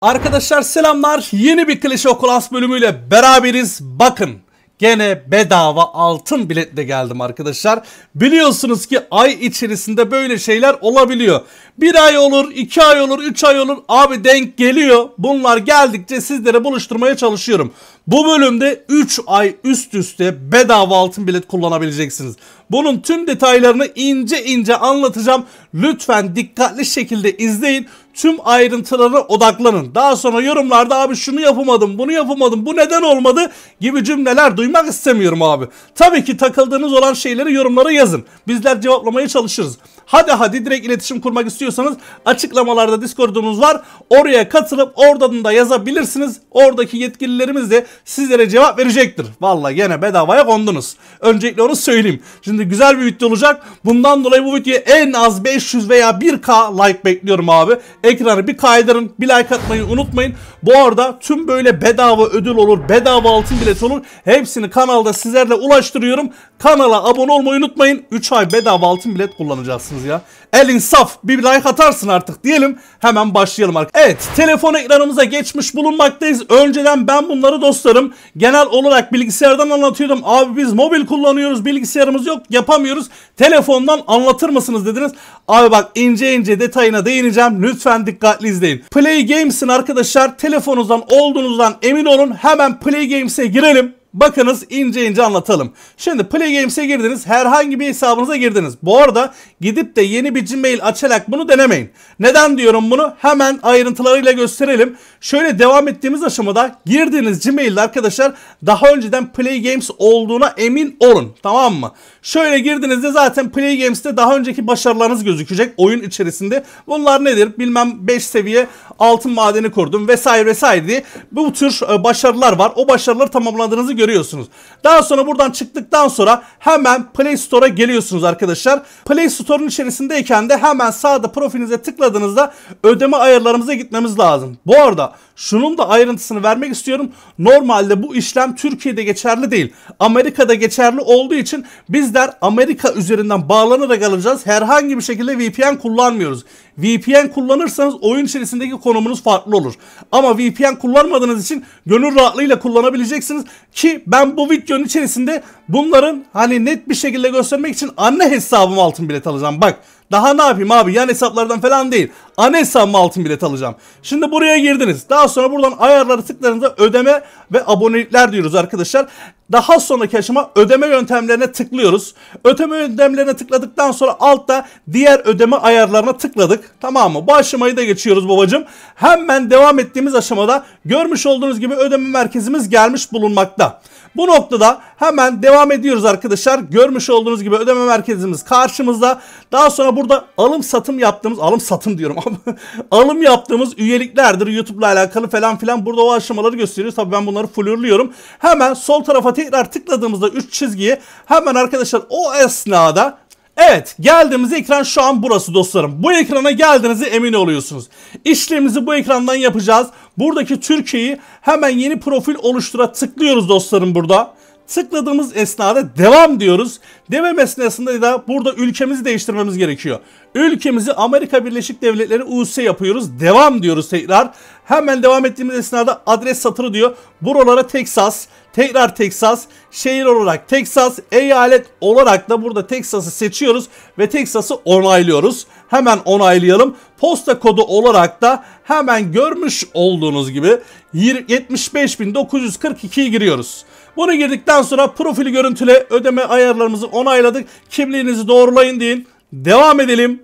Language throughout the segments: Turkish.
Arkadaşlar selamlar. Yeni bir Clash okulans bölümüyle beraberiz. Bakın gene bedava altın biletle geldim arkadaşlar. Biliyorsunuz ki ay içerisinde böyle şeyler olabiliyor. Bir ay olur, iki ay olur, üç ay olur. Abi denk geliyor. Bunlar geldikçe sizlere buluşturmaya çalışıyorum. Bu bölümde 3 ay üst üste bedava altın bilet kullanabileceksiniz. Bunun tüm detaylarını ince ince anlatacağım. Lütfen dikkatli şekilde izleyin. Tüm ayrıntılara odaklanın. Daha sonra yorumlarda abi şunu yapamadım, bunu yapamadım, bu neden olmadı gibi cümleler duymak istemiyorum abi. Tabii ki takıldığınız olan şeyleri yorumlara yazın. Bizler cevaplamaya çalışırız. Hadi hadi direkt iletişim kurmak istiyorsanız açıklamalarda Discord'umuz var. Oraya katılıp oradan da yazabilirsiniz. Oradaki yetkililerimiz de sizlere cevap verecektir. Valla gene bedavaya kondunuz. Öncelikle onu söyleyeyim. Şimdi güzel bir video olacak. Bundan dolayı bu videoya en az 500 veya 1K like bekliyorum abi. Ekranı bir kaydırın. Bir like atmayı unutmayın. Bu arada tüm böyle bedava ödül olur. Bedava altın bilet olur. Hepsini kanalda sizlerle ulaştırıyorum. Kanala abone olmayı unutmayın. 3 ay bedava altın bilet kullanacaksınız yaparsınız ya. Elin saf bir like atarsın artık diyelim. Hemen başlayalım artık. Evet telefon ekranımıza geçmiş bulunmaktayız. Önceden ben bunları dostlarım genel olarak bilgisayardan anlatıyordum. Abi biz mobil kullanıyoruz bilgisayarımız yok yapamıyoruz. Telefondan anlatır mısınız dediniz. Abi bak ince ince detayına değineceğim. Lütfen dikkatli izleyin. Play Games'in arkadaşlar telefonunuzdan olduğunuzdan emin olun. Hemen Play Games'e girelim. Bakınız ince ince anlatalım. Şimdi Play Games'e girdiniz. Herhangi bir hesabınıza girdiniz. Bu arada gidip de yeni bir Gmail açarak bunu denemeyin. Neden diyorum bunu? Hemen ayrıntılarıyla gösterelim. Şöyle devam ettiğimiz aşamada girdiğiniz Gmail'de arkadaşlar daha önceden Play Games olduğuna emin olun. Tamam mı? Şöyle girdiğinizde zaten Play Games'te daha önceki başarılarınız gözükecek oyun içerisinde. Bunlar nedir? Bilmem 5 seviye altın madeni kurdum vesaire vesaire diye bu tür e, başarılar var. O başarıları tamamladığınızı gösteriyor görüyorsunuz. Daha sonra buradan çıktıktan sonra hemen Play Store'a geliyorsunuz arkadaşlar. Play Store'un içerisindeyken de hemen sağda profilinize tıkladığınızda ödeme ayarlarımıza gitmemiz lazım. Bu arada şunun da ayrıntısını vermek istiyorum. Normalde bu işlem Türkiye'de geçerli değil. Amerika'da geçerli olduğu için bizler Amerika üzerinden bağlanarak alacağız. Herhangi bir şekilde VPN kullanmıyoruz. VPN kullanırsanız oyun içerisindeki konumunuz farklı olur. Ama VPN kullanmadığınız için gönül rahatlığıyla kullanabileceksiniz ki ben bu videonun içerisinde bunların hani net bir şekilde göstermek için anne hesabım altın bilet alacağım. Bak daha ne yapayım abi yan hesaplardan falan değil. Ana hesabıma altın bilet alacağım. Şimdi buraya girdiniz. Daha sonra buradan ayarları tıkladığınızda ödeme ve abonelikler diyoruz arkadaşlar. Daha sonraki aşama ödeme yöntemlerine tıklıyoruz. Ödeme yöntemlerine tıkladıktan sonra altta diğer ödeme ayarlarına tıkladık. Tamam mı? Bu aşamayı da geçiyoruz babacım. Hemen devam ettiğimiz aşamada görmüş olduğunuz gibi ödeme merkezimiz gelmiş bulunmakta. Bu noktada hemen devam ediyoruz arkadaşlar. Görmüş olduğunuz gibi ödeme merkezimiz karşımızda. Daha sonra burada alım satım yaptığımız, alım satım diyorum ama alım yaptığımız üyeliklerdir. YouTube'la alakalı falan filan burada o aşamaları gösteriyor. Tabii ben bunları fullürlüyorum. Hemen sol tarafa tekrar tıkladığımızda 3 çizgiyi hemen arkadaşlar o esnada Evet geldiğimiz ekran şu an burası dostlarım. Bu ekrana geldiğinizi emin oluyorsunuz. İşlemimizi bu ekrandan yapacağız. Buradaki Türkiye'yi hemen yeni profil oluştura tıklıyoruz dostlarım burada. Tıkladığımız esnada devam diyoruz. Devam esnasında da burada ülkemizi değiştirmemiz gerekiyor. Ülkemizi Amerika Birleşik Devletleri US yapıyoruz. Devam diyoruz tekrar. Hemen devam ettiğimiz esnada adres satırı diyor. Buralara Texas, tekrar Texas şehir olarak Texas eyalet olarak da burada Texas'ı seçiyoruz ve Texas'ı onaylıyoruz. Hemen onaylayalım. Posta kodu olarak da hemen görmüş olduğunuz gibi 75.942'yi giriyoruz. Bunu girdikten sonra profili görüntüle ödeme ayarlarımızı onayladık. Kimliğinizi doğrulayın deyin. Devam edelim.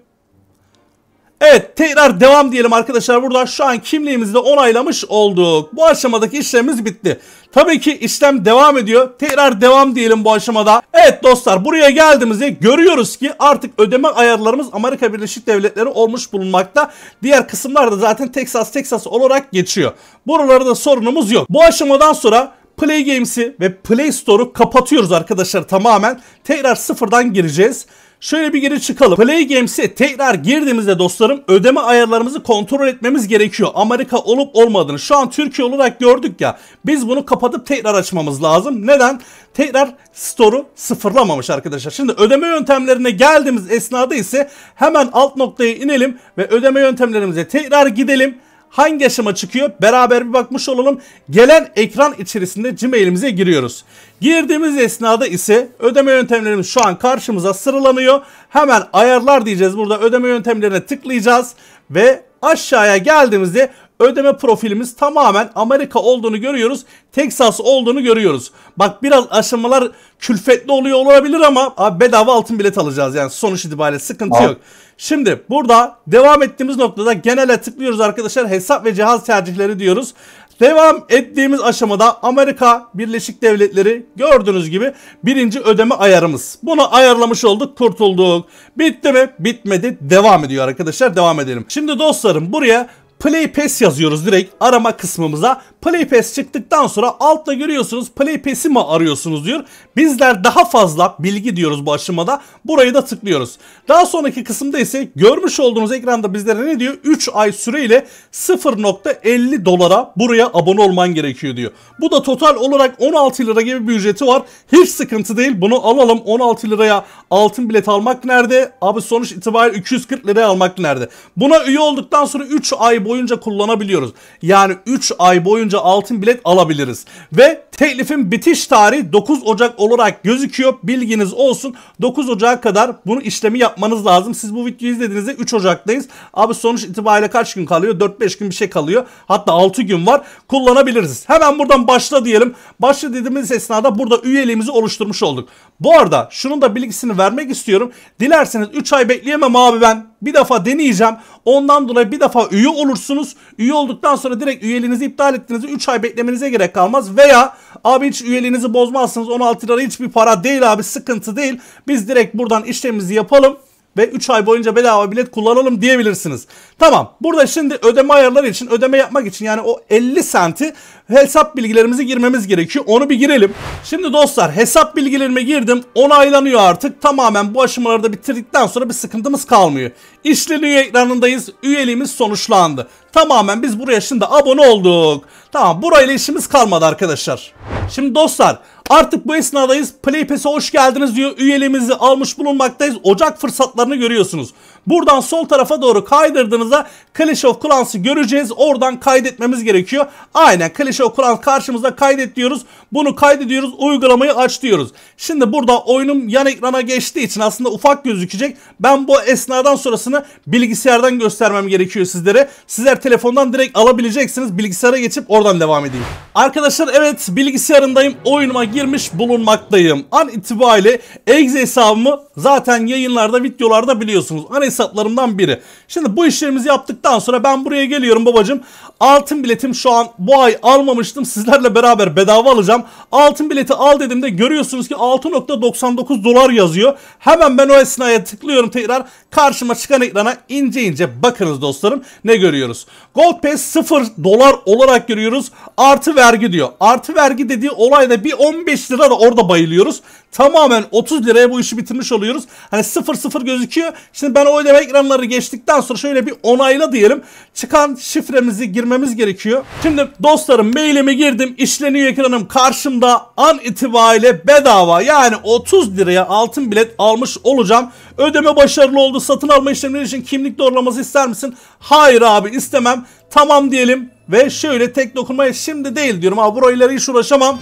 Evet tekrar devam diyelim arkadaşlar. Burada şu an kimliğimizi de onaylamış olduk. Bu aşamadaki işlemimiz bitti. Tabii ki işlem devam ediyor. Tekrar devam diyelim bu aşamada. Evet dostlar buraya geldiğimizde görüyoruz ki artık ödeme ayarlarımız Amerika Birleşik Devletleri olmuş bulunmakta. Diğer kısımlarda zaten Texas Texas olarak geçiyor. Buralarda sorunumuz yok. Bu aşamadan sonra Play Games'i ve Play Store'u kapatıyoruz arkadaşlar tamamen. Tekrar sıfırdan gireceğiz. Şöyle bir geri çıkalım. Play Games'e tekrar girdiğimizde dostlarım ödeme ayarlarımızı kontrol etmemiz gerekiyor. Amerika olup olmadığını şu an Türkiye olarak gördük ya. Biz bunu kapatıp tekrar açmamız lazım. Neden? Tekrar store'u sıfırlamamış arkadaşlar. Şimdi ödeme yöntemlerine geldiğimiz esnada ise hemen alt noktaya inelim ve ödeme yöntemlerimize tekrar gidelim hangi aşama çıkıyor beraber bir bakmış olalım. Gelen ekran içerisinde Gmail'imize giriyoruz. Girdiğimiz esnada ise ödeme yöntemlerimiz şu an karşımıza sıralanıyor. Hemen ayarlar diyeceğiz burada ödeme yöntemlerine tıklayacağız ve aşağıya geldiğimizde ödeme profilimiz tamamen Amerika olduğunu görüyoruz. Texas olduğunu görüyoruz. Bak biraz aşamalar külfetli oluyor olabilir ama abi bedava altın bilet alacağız yani sonuç itibariyle sıkıntı abi. yok. Şimdi burada devam ettiğimiz noktada genele tıklıyoruz arkadaşlar hesap ve cihaz tercihleri diyoruz. Devam ettiğimiz aşamada Amerika Birleşik Devletleri gördüğünüz gibi birinci ödeme ayarımız. Bunu ayarlamış olduk kurtulduk. Bitti mi? Bitmedi. Devam ediyor arkadaşlar devam edelim. Şimdi dostlarım buraya Play Pass yazıyoruz direkt arama kısmımıza. Play Pass çıktıktan sonra altta görüyorsunuz Play Pass'i mi arıyorsunuz diyor. Bizler daha fazla bilgi diyoruz bu aşamada. Burayı da tıklıyoruz. Daha sonraki kısımda ise görmüş olduğunuz ekranda bizlere ne diyor? 3 ay süreyle 0.50 dolara buraya abone olman gerekiyor diyor. Bu da total olarak 16 lira gibi bir ücreti var. Hiç sıkıntı değil. Bunu alalım. 16 liraya altın bilet almak nerede? Abi sonuç itibariyle 240 liraya almak nerede? Buna üye olduktan sonra 3 ay boyunca boyunca kullanabiliyoruz. Yani 3 ay boyunca altın bilet alabiliriz. Ve teklifin bitiş tarihi 9 Ocak olarak gözüküyor. Bilginiz olsun. 9 Ocak'a kadar bunu işlemi yapmanız lazım. Siz bu videoyu izlediğinizde 3 Ocak'tayız. Abi sonuç itibariyle kaç gün kalıyor? 4-5 gün bir şey kalıyor. Hatta 6 gün var. Kullanabiliriz. Hemen buradan başla diyelim. Başla dediğimiz esnada burada üyeliğimizi oluşturmuş olduk. Bu arada şunun da bilgisini vermek istiyorum. Dilerseniz 3 ay bekleyemem abi ben. Bir defa deneyeceğim. Ondan dolayı bir defa üye olursunuz. Üye olduktan sonra direkt üyeliğinizi iptal ettiğinizde 3 ay beklemenize gerek kalmaz. Veya abi hiç üyeliğinizi bozmazsınız. 16 lira hiçbir para değil abi sıkıntı değil. Biz direkt buradan işlemimizi yapalım ve 3 ay boyunca bedava bilet kullanalım diyebilirsiniz. Tamam burada şimdi ödeme ayarları için ödeme yapmak için yani o 50 senti hesap bilgilerimizi girmemiz gerekiyor. Onu bir girelim. Şimdi dostlar hesap bilgilerime girdim. Onaylanıyor artık. Tamamen bu aşamaları da bitirdikten sonra bir sıkıntımız kalmıyor. İşleniyor ekranındayız. Üyeliğimiz sonuçlandı. Tamamen biz buraya şimdi abone olduk. Tamam burayla işimiz kalmadı arkadaşlar. Şimdi dostlar Artık bu esnadayız. Play Pass'e hoş geldiniz diyor. Üyeliğimizi almış bulunmaktayız. Ocak fırsatlarını görüyorsunuz. Buradan sol tarafa doğru kaydırdığınızda Clash of Clans'ı göreceğiz. Oradan kaydetmemiz gerekiyor. Aynen Clash of Clans karşımızda kaydet diyoruz. Bunu kaydediyoruz. Uygulamayı aç diyoruz. Şimdi burada oyunum yan ekrana geçtiği için aslında ufak gözükecek. Ben bu esnadan sonrasını bilgisayardan göstermem gerekiyor sizlere. Sizler telefondan direkt alabileceksiniz. Bilgisayara geçip oradan devam edeyim. Arkadaşlar evet bilgisayarındayım. Oyunuma girmiş bulunmaktayım. An itibariyle Egze hesabımı zaten yayınlarda videolarda biliyorsunuz. an hesaplarımdan biri. Şimdi bu işlerimizi yaptıktan sonra ben buraya geliyorum babacım. Altın biletim şu an bu ay almamıştım. Sizlerle beraber bedava alacağım. Altın bileti al dediğimde görüyorsunuz ki 6.99 dolar yazıyor. Hemen ben o esnaya tıklıyorum tekrar. Karşıma çıkan ekrana ince ince bakınız dostlarım ne görüyoruz. Gold Pass 0 dolar olarak görüyoruz. Artı vergi diyor. Artı vergi dediği olayda bir 15 lira da orada bayılıyoruz. Tamamen 30 liraya bu işi bitirmiş oluyoruz. Hani 0 0 gözüküyor. Şimdi ben o ödeme ekranları geçtikten sonra şöyle bir onayla diyelim. Çıkan şifremizi girmek girmemiz gerekiyor. Şimdi dostlarım mailimi girdim. işleniyor ekranım karşımda an itibariyle bedava yani 30 liraya altın bilet almış olacağım. Ödeme başarılı oldu. Satın alma işlemleri için kimlik doğrulaması ister misin? Hayır abi istemem. Tamam diyelim. Ve şöyle tek dokunmaya şimdi değil diyorum. Abi buralara hiç uğraşamam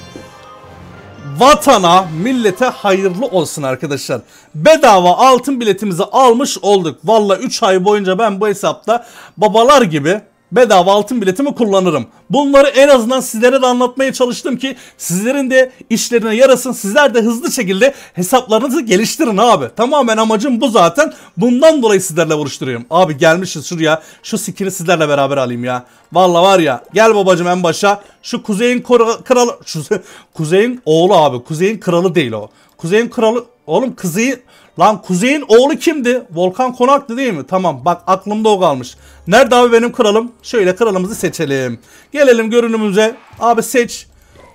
vatana, millete hayırlı olsun arkadaşlar. Bedava altın biletimizi almış olduk. Valla 3 ay boyunca ben bu hesapta babalar gibi bedava altın biletimi kullanırım. Bunları en azından sizlere de anlatmaya çalıştım ki sizlerin de işlerine yarasın. Sizler de hızlı şekilde hesaplarınızı geliştirin abi. Tamamen amacım bu zaten. Bundan dolayı sizlerle buluşturuyorum. Abi gelmişiz şuraya. Şu skin'i sizlerle beraber alayım ya. Valla var ya. Gel babacım en başa. Şu kuzeyin kralı. Şu, kuzeyin oğlu abi. Kuzeyin kralı değil o. Kuzeyin kralı. Oğlum kuzeyin. Lan Kuzey'in oğlu kimdi? Volkan Konak'tı değil mi? Tamam bak aklımda o kalmış. Nerede abi benim kralım? Şöyle kralımızı seçelim. Gelelim görünümüze. Abi seç.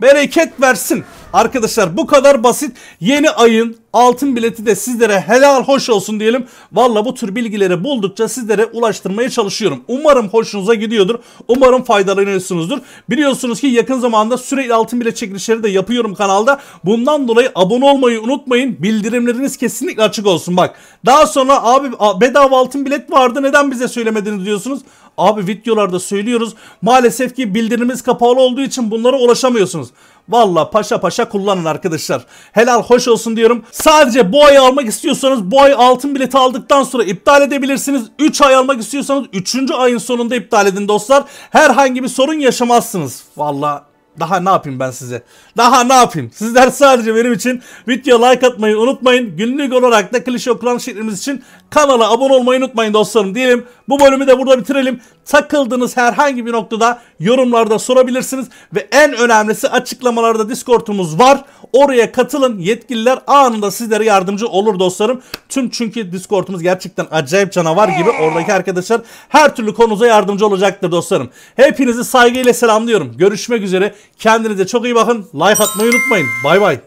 Bereket versin. Arkadaşlar bu kadar basit. Yeni ayın altın bileti de sizlere helal hoş olsun diyelim. Valla bu tür bilgileri buldukça sizlere ulaştırmaya çalışıyorum. Umarım hoşunuza gidiyordur. Umarım faydalanıyorsunuzdur. Biliyorsunuz ki yakın zamanda sürekli altın bilet çekilişleri de yapıyorum kanalda. Bundan dolayı abone olmayı unutmayın. Bildirimleriniz kesinlikle açık olsun. Bak daha sonra abi bedava altın bilet vardı neden bize söylemediniz diyorsunuz. Abi videolarda söylüyoruz. Maalesef ki bildirimimiz kapalı olduğu için bunlara ulaşamıyorsunuz. Valla paşa paşa kullanın arkadaşlar. Helal hoş olsun diyorum. Sadece bu ay almak istiyorsanız bu ay altın bileti aldıktan sonra iptal edebilirsiniz. 3 ay almak istiyorsanız 3. ayın sonunda iptal edin dostlar. Herhangi bir sorun yaşamazsınız. Valla daha ne yapayım ben size? Daha ne yapayım? Sizler sadece benim için video like atmayı unutmayın. Günlük olarak da klişe okulan şeklimiz için kanala abone olmayı unutmayın dostlarım diyelim. Bu bölümü de burada bitirelim. Takıldığınız herhangi bir noktada yorumlarda sorabilirsiniz. Ve en önemlisi açıklamalarda Discord'umuz var. Oraya katılın. Yetkililer anında sizlere yardımcı olur dostlarım. Tüm çünkü Discord'umuz gerçekten acayip canavar gibi. Oradaki arkadaşlar her türlü konuza yardımcı olacaktır dostlarım. Hepinizi saygıyla selamlıyorum. Görüşmek üzere. Kendinize çok iyi bakın. Like atmayı unutmayın. Bay bay.